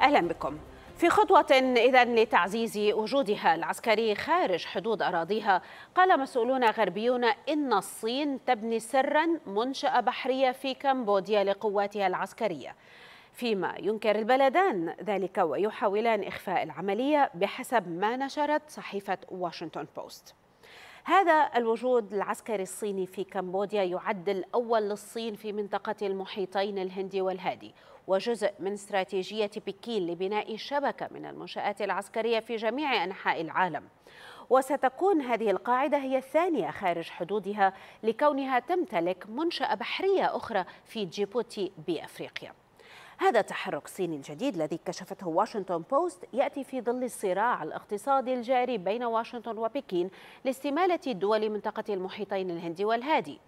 أهلا بكم في خطوة إذا لتعزيز وجودها العسكري خارج حدود أراضيها قال مسؤولون غربيون إن الصين تبني سرا منشأة بحرية في كمبوديا لقواتها العسكرية فيما ينكر البلدان ذلك ويحاولان إخفاء العملية بحسب ما نشرت صحيفة واشنطن بوست هذا الوجود العسكري الصيني في كمبوديا يعد الأول للصين في منطقة المحيطين الهندي والهادي وجزء من استراتيجية بكين لبناء شبكة من المنشآت العسكرية في جميع أنحاء العالم وستكون هذه القاعدة هي الثانية خارج حدودها لكونها تمتلك منشأة بحرية أخرى في جيبوتي بأفريقيا هذا التحرك الصيني الجديد الذي كشفته واشنطن بوست يأتي في ظل الصراع الاقتصادي الجاري بين واشنطن وبكين لاستمالة دول منطقة المحيطين الهندي والهادي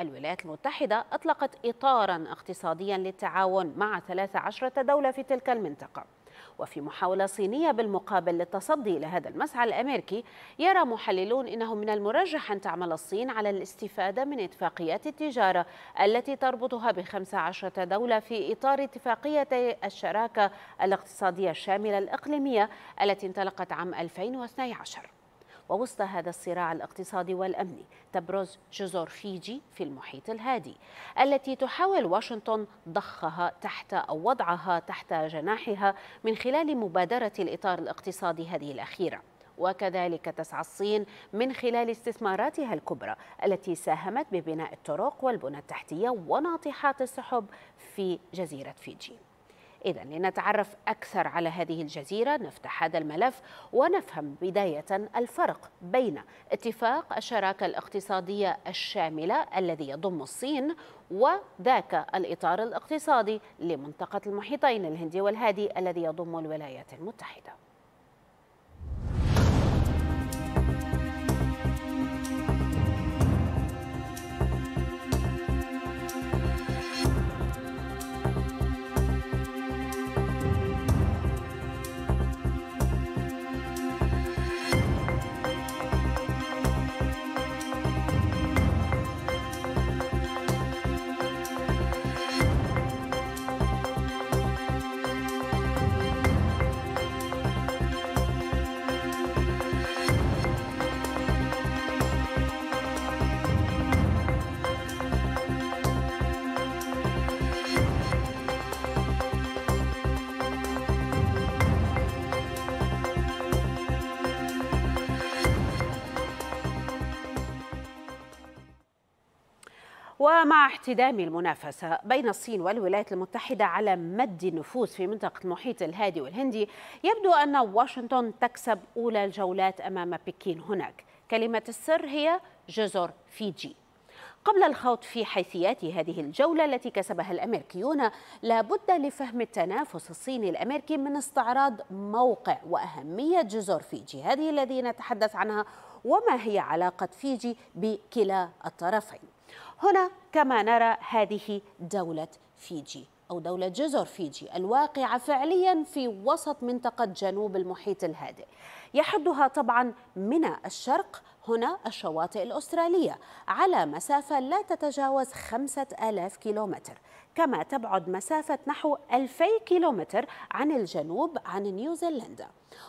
الولايات المتحدة أطلقت إطارا اقتصاديا للتعاون مع 13 دولة في تلك المنطقة وفي محاولة صينية بالمقابل للتصدي لهذا المسعى الأمريكي يرى محللون أنه من المرجح أن تعمل الصين على الاستفادة من اتفاقيات التجارة التي تربطها بخمسة عشرة دولة في إطار اتفاقية الشراكة الاقتصادية الشاملة الإقليمية التي انطلقت عام 2012 ووسط هذا الصراع الاقتصادي والأمني تبرز جزر فيجي في المحيط الهادي التي تحاول واشنطن ضخها تحت أو وضعها تحت جناحها من خلال مبادرة الإطار الاقتصادي هذه الأخيرة وكذلك تسعى الصين من خلال استثماراتها الكبرى التي ساهمت ببناء الطرق والبنى التحتية وناطحات السحب في جزيرة فيجي إذا لنتعرف أكثر على هذه الجزيرة نفتح هذا الملف ونفهم بداية الفرق بين اتفاق الشراكة الاقتصادية الشاملة الذي يضم الصين وذاك الإطار الاقتصادي لمنطقة المحيطين الهندي والهادي الذي يضم الولايات المتحدة ومع احتدام المنافسة بين الصين والولايات المتحدة على مد النفوذ في منطقة المحيط الهادي والهندي يبدو أن واشنطن تكسب أولى الجولات أمام بكين هناك كلمة السر هي جزر فيجي قبل الخوض في حيثيات هذه الجولة التي كسبها الأمريكيون لابد لفهم التنافس الصيني الأمريكي من استعراض موقع وأهمية جزر فيجي هذه الذي نتحدث عنها وما هي علاقة فيجي بكلا الطرفين هنا كما نرى هذه دولة فيجي أو دولة جزر فيجي الواقعة فعليا في وسط منطقة جنوب المحيط الهادئ يحدها طبعا من الشرق هنا الشواطئ الأسترالية على مسافة لا تتجاوز 5000 كيلومتر كما تبعد مسافة نحو 2000 كيلومتر عن الجنوب عن نيوزيلندا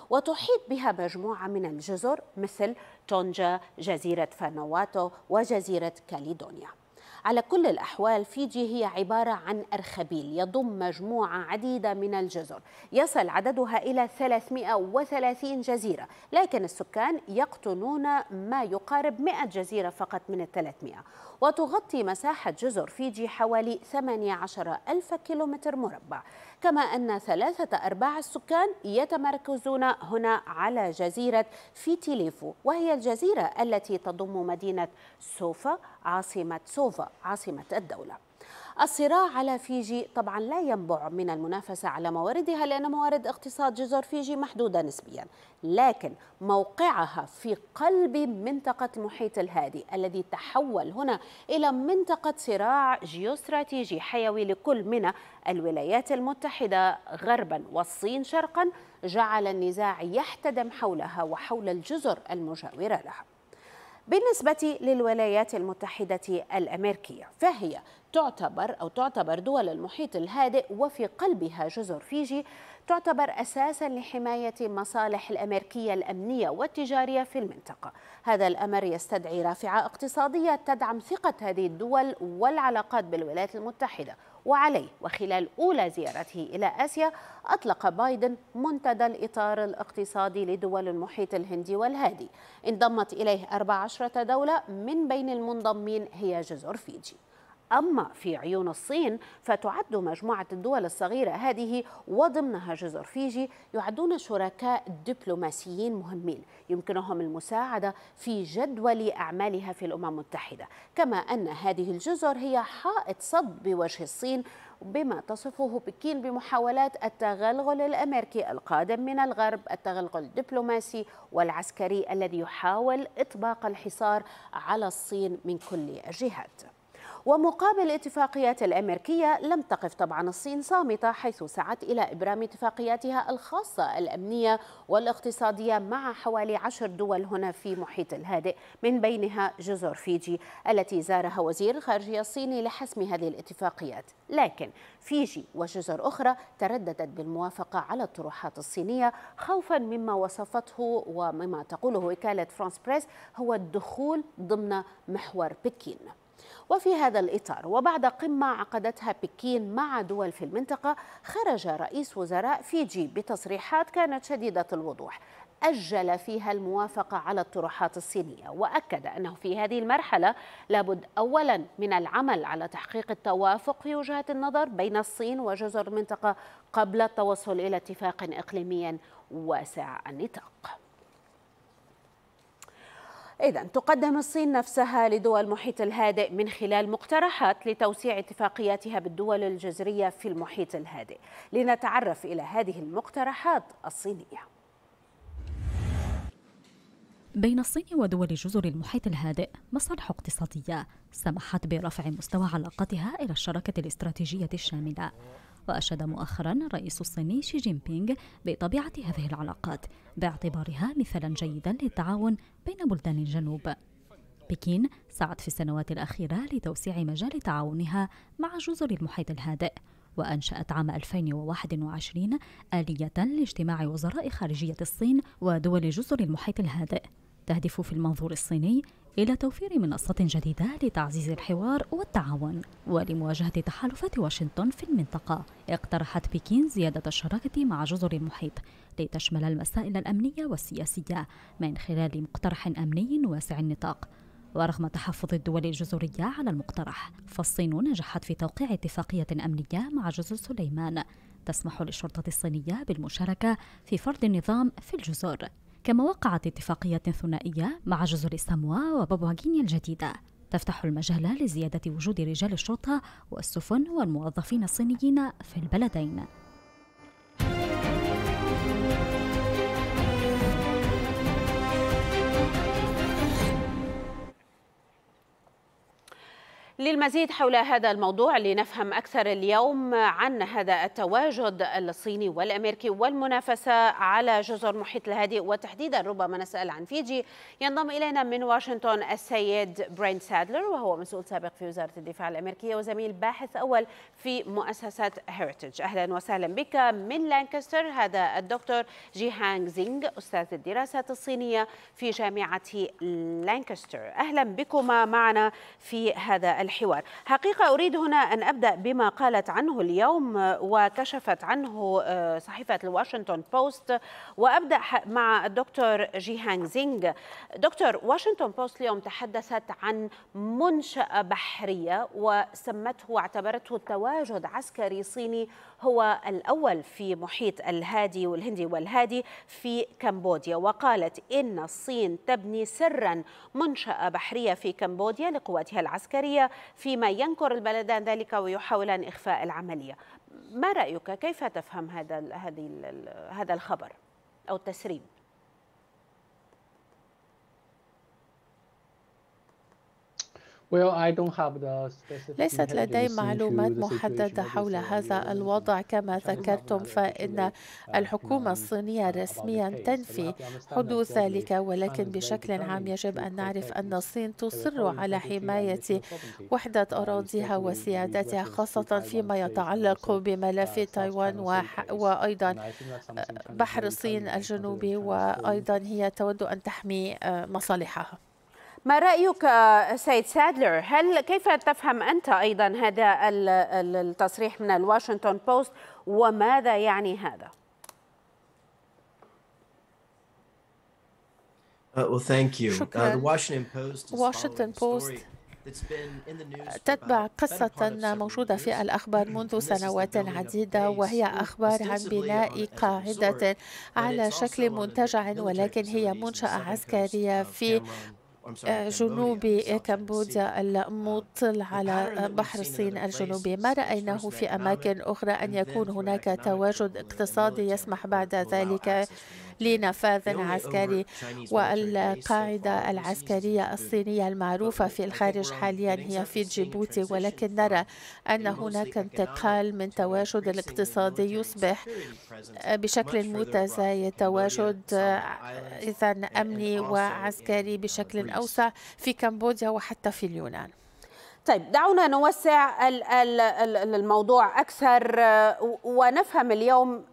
وتحيط بها مجموعة من الجزر مثل تونجا جزيرة فانواتو وجزيرة كاليدونيا على كل الأحوال فيجي هي عبارة عن أرخبيل يضم مجموعة عديدة من الجزر يصل عددها إلى 330 جزيرة لكن السكان يقطنون ما يقارب 100 جزيرة فقط من 300 وتغطي مساحة جزر فيجي حوالي 18 ألف كيلومتر مربع كما أن ثلاثة أرباع السكان يتمركزون هنا على جزيرة فيتيليفو وهي الجزيرة التي تضم مدينة سوفا عاصمة سوفا عاصمة الدولة الصراع على فيجي طبعا لا ينبع من المنافسة على مواردها لأن موارد اقتصاد جزر فيجي محدودة نسبيا لكن موقعها في قلب منطقة المحيط الهادي الذي تحول هنا إلى منطقة صراع جيوستراتيجي حيوي لكل من الولايات المتحدة غربا والصين شرقا جعل النزاع يحتدم حولها وحول الجزر المجاورة لها بالنسبة للولايات المتحدة الأمريكية فهي تعتبر أو تعتبر دول المحيط الهادئ وفي قلبها جزر فيجي تعتبر أساسا لحماية مصالح الأمريكية الأمنية والتجارية في المنطقة هذا الأمر يستدعي رافعة اقتصادية تدعم ثقة هذه الدول والعلاقات بالولايات المتحدة وعليه وخلال أولى زيارته إلى آسيا أطلق بايدن منتدى الإطار الاقتصادي لدول المحيط الهندي والهادي انضمت إليه 14 دولة من بين المنضمين هي جزر فيجي أما في عيون الصين فتعد مجموعة الدول الصغيرة هذه وضمنها جزر فيجي يعدون شركاء دبلوماسيين مهمين يمكنهم المساعدة في جدول أعمالها في الأمم المتحدة كما أن هذه الجزر هي حائط صد بوجه الصين بما تصفه بكين بمحاولات التغلغل الامريكي القادم من الغرب، التغلغل الدبلوماسي والعسكري الذي يحاول اطباق الحصار على الصين من كل الجهات. ومقابل الاتفاقيات الأمريكية لم تقف طبعا الصين صامتة حيث سعت إلى إبرام اتفاقياتها الخاصة الأمنية والاقتصادية مع حوالي عشر دول هنا في محيط الهادئ من بينها جزر فيجي التي زارها وزير الخارجية الصيني لحسم هذه الاتفاقيات لكن فيجي وجزر أخرى ترددت بالموافقة على الطروحات الصينية خوفا مما وصفته ومما تقوله وكالة فرانس بريس هو الدخول ضمن محور بكين وفي هذا الإطار وبعد قمة عقدتها بكين مع دول في المنطقة خرج رئيس وزراء فيجي بتصريحات كانت شديدة الوضوح أجل فيها الموافقة على الطروحات الصينية وأكد أنه في هذه المرحلة لابد أولا من العمل على تحقيق التوافق في وجهة النظر بين الصين وجزر المنطقة قبل التوصل إلى اتفاق إقليمي واسع النطاق إذا تقدم الصين نفسها لدول المحيط الهادئ من خلال مقترحات لتوسيع اتفاقياتها بالدول الجزرية في المحيط الهادئ لنتعرف إلى هذه المقترحات الصينية بين الصين ودول جزر المحيط الهادئ مصالح اقتصادية سمحت برفع مستوى علاقتها إلى الشراكة الاستراتيجية الشاملة وأشاد مؤخرا الرئيس الصيني شي جين بينغ بطبيعة هذه العلاقات باعتبارها مثالا جيدا للتعاون بين بلدان الجنوب بكين سعت في السنوات الأخيرة لتوسيع مجال تعاونها مع جزر المحيط الهادئ وأنشأت عام 2021 آلية لاجتماع وزراء خارجية الصين ودول جزر المحيط الهادئ تهدف في المنظور الصيني إلى توفير منصة جديدة لتعزيز الحوار والتعاون ولمواجهة تحالفات واشنطن في المنطقة اقترحت بكين زيادة الشراكة مع جزر المحيط لتشمل المسائل الأمنية والسياسية من خلال مقترح أمني واسع النطاق ورغم تحفظ الدول الجزرية على المقترح فالصين نجحت في توقيع اتفاقية أمنية مع جزر سليمان تسمح للشرطة الصينية بالمشاركة في فرض النظام في الجزر كما وقعت اتفاقية ثنائية مع جزر ساموا وبابواغينيا الجديدة تفتح المجال لزيادة وجود رجال الشرطة والسفن والموظفين الصينيين في البلدين للمزيد حول هذا الموضوع لنفهم أكثر اليوم عن هذا التواجد الصيني والأمريكي والمنافسة على جزر محيط الهادئ وتحديدا ربما نسأل عن فيجي ينضم إلينا من واشنطن السيد برين سادلر وهو مسؤول سابق في وزارة الدفاع الأمريكية وزميل باحث أول في مؤسسة هيريتج أهلا وسهلا بك من لانكستر هذا الدكتور جي هانغ زينغ أستاذ الدراسات الصينية في جامعة لانكستر أهلا بكما معنا في هذا الحوار حقيقة أريد هنا أن أبدأ بما قالت عنه اليوم وكشفت عنه آه، صحيفة الواشنطن بوست وأبدأ مع الدكتور جيهانغ زينغ دكتور واشنطن بوست اليوم تحدثت عن منشأة بحرية وسمته واعتبرته تواجد عسكري صيني هو الأول في محيط الهادي والهندي والهادي في كمبوديا وقالت إن الصين تبني سرا منشأة بحرية في كمبوديا لقواتها العسكرية فيما ينكر البلدان ذلك ويحاولان إخفاء العملية ما رأيك كيف تفهم هذا هذه هذا الخبر أو التسريب ليست لدي معلومات محددة حول هذا الوضع كما ذكرتم فإن uh, الحكومة um, الصينية رسميا تنفي حدوث ذلك ولكن بشكل عام يجب أن نعرف أن الصين تصر على حماية وحدة أراضيها وسيادتها خاصة فيما يتعلق uh, بملف تايوان وأيضا بحر الصين الجنوبي وأيضا هي تود أن تحمي آه، مصالحها ما رأيك آه، سيد سادلر هل كيف تفهم أنت أيضا هذا التصريح من الواشنطن بوست وماذا يعني هذا؟ uh, uh, شكرا واشنطن بوست تتبع قصة موجودة في الأخبار منذ سنوات عديدة وهي أخبار عن بناء قاعدة على شكل منتجع ولكن هي منشأة عسكرية في جنوبي كمبوديا المطل على بحر الصين الجنوبي ما رأيناه في أماكن أخرى أن يكون هناك تواجد اقتصادي يسمح بعد ذلك لنفاذ عسكري والقاعدة العسكرية الصينية المعروفة في الخارج حاليا هي في جيبوتي ولكن نرى أن هناك انتقال من تواجد الاقتصادي يصبح آه، بشكل متزايد تواجد آه، إذا أمني وعسكري بشكل الأوسع في كمبوديا وحتى في اليونان طيب دعونا نوسع الموضوع أكثر آه، ونفهم اليوم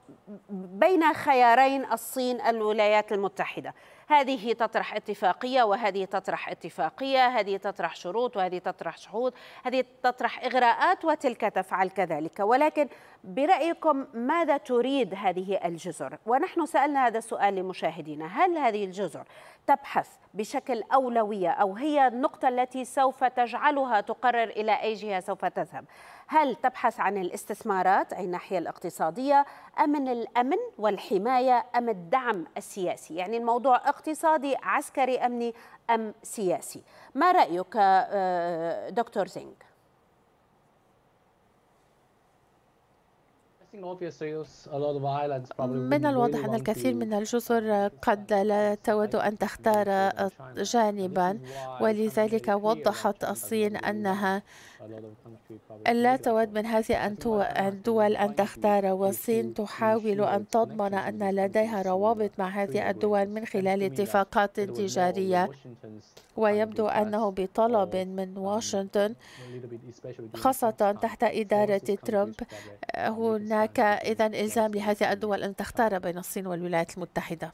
بين خيارين الصين الولايات المتحدة هذه تطرح اتفاقية وهذه تطرح اتفاقية هذه تطرح شروط وهذه تطرح شروط هذه تطرح إغراءات وتلك تفعل كذلك ولكن برأيكم ماذا تريد هذه الجزر ونحن سألنا هذا السؤال لمشاهدينا هل هذه الجزر تبحث بشكل أولوية أو هي النقطة التي سوف تجعلها تقرر إلى أي جهة سوف تذهب هل تبحث عن الاستثمارات أي الناحية الاقتصادية أم الأمن والحماية أم الدعم السياسي يعني الموضوع اقتصادي عسكري أمني أم سياسي ما رأيك آه، دكتور زينغ من الواضح أن الكثير من الجزر قد لا تود أن تختار جانبا ولذلك وضحت الصين أنها لا تود من هذه الدول أن تختار والصين تحاول أن تضمن أن لديها روابط مع هذه الدول من خلال اتفاقات تجارية ويبدو أنه بطلب من واشنطن خاصة تحت إدارة ترامب هناك إذا إلزام لهذه الدول أن تختار بين الصين والولايات المتحدة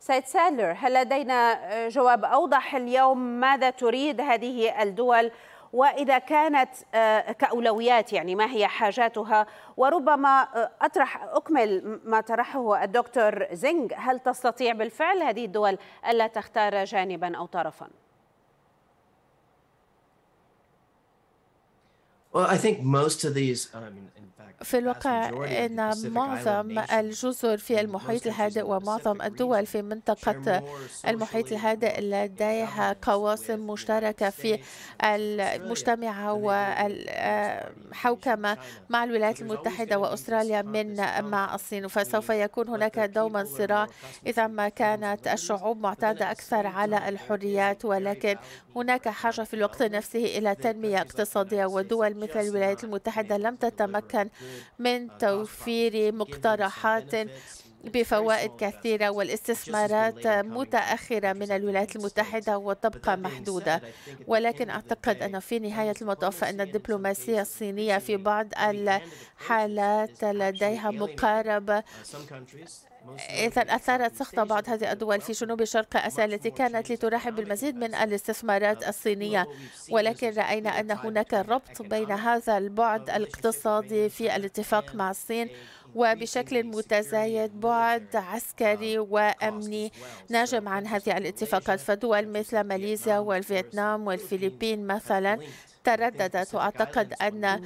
سيد سالر هل لدينا آه، جواب أوضح اليوم ماذا تريد هذه الدول وإذا كانت آه، كأولويات يعني ما هي حاجاتها وربما آه، أطرح أكمل ما طرحه الدكتور زينج هل تستطيع بالفعل هذه الدول ألا تختار جانبا أو طرفا؟ Well, I think most of these, I mean, في الواقع أن معظم الجزر في المحيط الهادئ ومعظم الدول في منطقة المحيط الهادئ لديها قواسم مشتركة في المجتمعة والحوكمة آه، مع الولايات المتحدة وأستراليا من مع الصين فسوف يكون هناك دوما صراع إذا ما كانت الشعوب معتادة أكثر على الحريات ولكن هناك حاجة في الوقت نفسه إلى تنمية اقتصادية ودول مثل الولايات المتحدة لم تتمكن من توفير مقترحات بفوائد كثيرة والاستثمارات متأخرة من الولايات المتحدة وتبقى محدودة ولكن أعتقد أن في نهاية المطاف أن الدبلوماسية الصينية في بعض الحالات لديها مقاربة إذا أثارت سخطة بعض هذه الدول في جنوب شرق آسيا التي كانت لترحب بالمزيد من الاستثمارات الصينية ولكن رأينا أن هناك ربط بين هذا البعد الاقتصادي في الاتفاق مع الصين وبشكل متزايد بعد عسكري وأمني ناجم عن هذه الاتفاقات فدول مثل ماليزيا والفيتنام والفلبين مثلا ترددت وأعتقد أن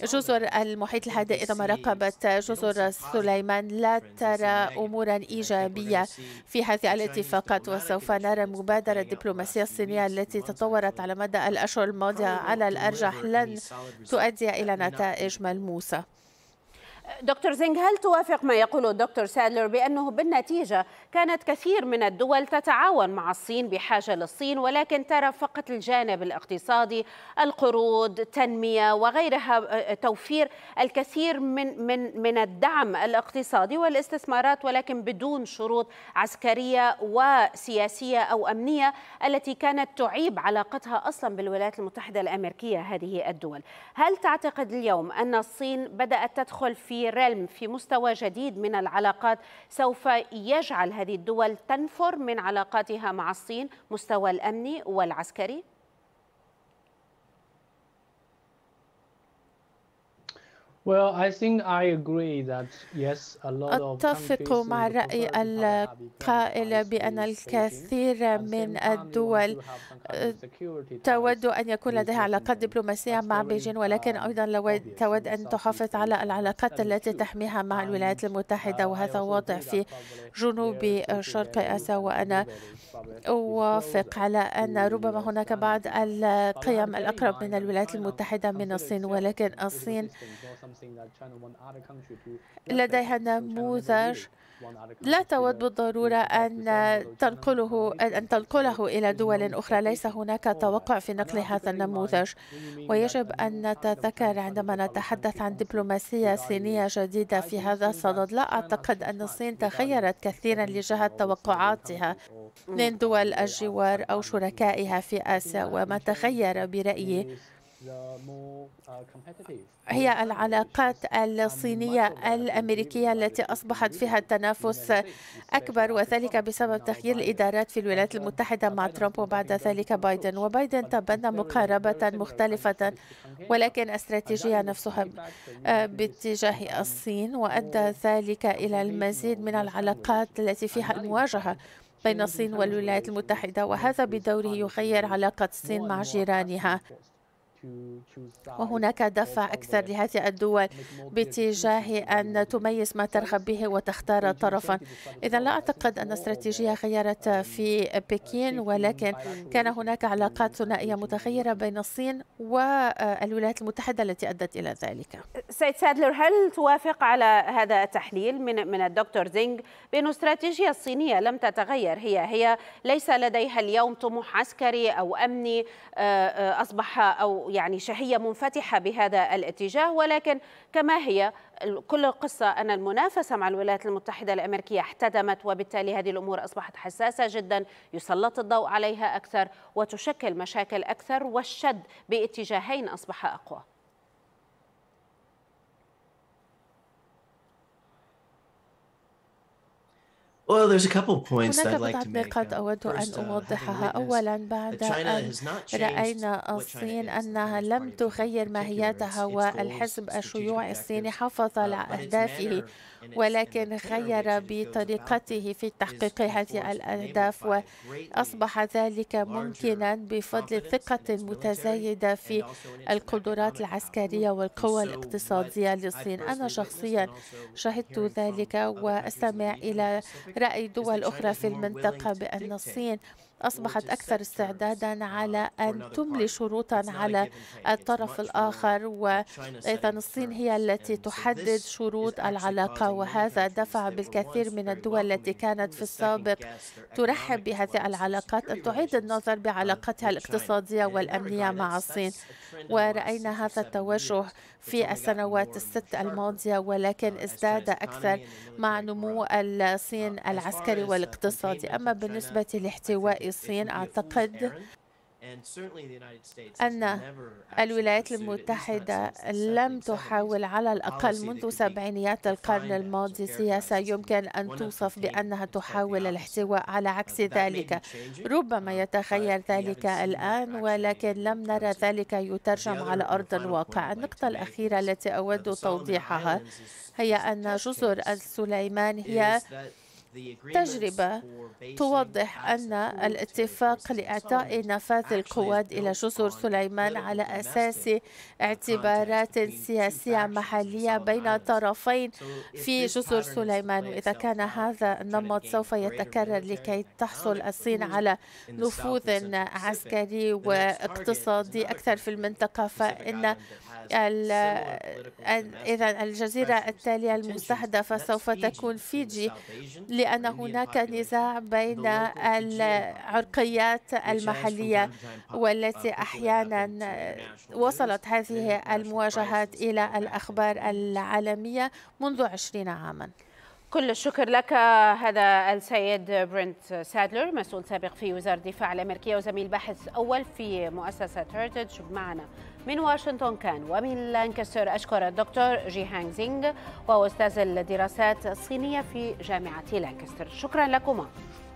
جزر المحيط الهادئ إذا ما راقبت جزر سليمان لا ترى أمورا إيجابية في هذه الاتفاقات وسوف نرى المبادرة الدبلوماسية الصينية التي تطورت على مدى الأشهر الماضية على الأرجح لن تؤدي إلى نتائج ملموسة دكتور زينج هل توافق ما يقوله الدكتور سادلر بأنه بالنتيجة كانت كثير من الدول تتعاون مع الصين بحاجة للصين ولكن ترى فقط الجانب الاقتصادي القروض تنمية وغيرها آه، آه، توفير الكثير من, من, من الدعم الاقتصادي والاستثمارات ولكن بدون شروط عسكرية وسياسية أو أمنية التي كانت تعيب علاقتها أصلا بالولايات المتحدة الأمريكية هذه الدول هل تعتقد اليوم أن الصين بدأت تدخل في في رلم في مستوى جديد من العلاقات سوف يجعل هذه الدول تنفر من علاقاتها مع الصين مستوى الأمني والعسكري؟ أتفق مع الرأي القائل بأن الكثير من الدول آه، تود أن يكون لديها علاقات دبلوماسية مع بيجين ولكن أيضا تود أن تحافظ على العلاقات التي تحميها مع الولايات uh, المتحدة وهذا واضح في جنوب شرق آسيا وأنا أوافق على أن ربما هناك بعض القيم الأقرب من الولايات المتحدة من الصين ولكن الصين لديها نموذج لا تود بالضرورة أن تنقله أن تنقله إلى دول أخرى ليس هناك توقع في نقل هذا النموذج ويجب أن نتذكر عندما نتحدث عن دبلوماسية صينية جديدة في هذا الصدد لا أعتقد أن الصين تغيرت كثيرا لجهة توقعاتها من دول الجوار أو شركائها في آسيا وما تغير برأيي آه، هي العلاقات الصينية الأمريكية التي أصبحت فيها التنافس أكبر وذلك بسبب تغيير الإدارات في الولايات المتحدة مع ترامب وبعد ذلك بايدن وبايدن تبنى مقاربة مختلفة ولكن استراتيجية نفسها آه، باتجاه الصين وأدى ذلك إلى المزيد من العلاقات التي فيها المواجهة بين الصين والولايات المتحدة وهذا بدوره يغير علاقة الصين مع جيرانها وهناك دفع أكثر لهذه الدول باتجاه أن تميز ما ترغب به وتختار طرفا إذا لا أعتقد أن استراتيجية غيرت euh, في بكين ولكن كان هناك علاقات ثنائية متغيرة بين الصين والولايات آه، المتحدة التي أدت إلى ذلك سيد سادلر هل توافق على هذا التحليل من من الدكتور زينغ بأن استراتيجية الصينية لم تتغير هي هي ليس لديها اليوم طموح عسكري أو أمني آه، آه، أصبح أو يعني شهية منفتحة بهذا الاتجاه ولكن كما هي كل القصة أن المنافسة مع الولايات المتحدة الأمريكية احتدمت وبالتالي هذه الأمور أصبحت حساسة جدا يسلط الضوء عليها أكثر وتشكل مشاكل أكثر والشد باتجاهين أصبح أقوى Well, there's a couple points that I'd like to make. نقاط uh, أود أن uh, أوضحها أولا بعد أن رأينا الصين أنها لم تغير ماهيتها والحزب الشيوعي الصيني حافظ uh, على أهدافه ولكن غير بطريقته في تحقيق هذه الأهداف وأصبح ذلك ممكنا بفضل الثقة المتزايدة في القدرات العسكرية والقوى الاقتصادية للصين أنا شخصيا شهدت ذلك وأستمع إلى رأي دول أخرى في المنطقة بأن الصين أصبحت أكثر استعدادا على أن تملي شروطا على الطرف الآخر وأيضا الصين هي التي تحدد شروط العلاقة وهذا دفع بالكثير من الدول التي كانت في السابق ترحب بهذه العلاقات أن تعيد النظر بعلاقتها الاقتصادية والأمنية مع الصين ورأينا هذا التوجه في السنوات الست الماضية ولكن ازداد أكثر مع نمو الصين العسكري uh, والاقتصادي أما بالنسبة لاحتواء الصين أعتقد أن الولايات المتحدة لم تحاول على الأقل منذ سبعينيات القرن الماضي سياسة يمكن أن توصف بأنها تحاول الاحتواء على uh, عكس ذلك ربما uh, يتغير ذلك الآن ولكن لم نرى ذلك يترجم على أرض الواقع النقطة الأخيرة uh, التي أود توضيحها هي أن جزر السليمان هي التجربة توضح أن الاتفاق لإعطاء نفاذ القواد إلى جسر سليمان على أساس اعتبارات سياسية محلية بين طرفين في جسر سليمان وإذا كان هذا النمط سوف يتكرر لكي تحصل الصين على نفوذ عسكري واقتصادي أكثر في المنطقة فإن إذا الجزيرة التالية المستهدفة سوف تكون فيجي لأن هناك نزاع بين العرقيات المحلية والتي أحيانا وصلت هذه المواجهات إلى الأخبار العالمية منذ عشرين عاماً كل الشكر لك هذا السيد برنت سادلر مسؤول سابق في وزارة الدفاع الأمريكية وزميل باحث أول في مؤسسة هيرتج معنا من واشنطن كان ومن لانكستر أشكر الدكتور جي هانغ زينغ وهو أستاذ الدراسات الصينية في جامعة لانكستر شكرا لكما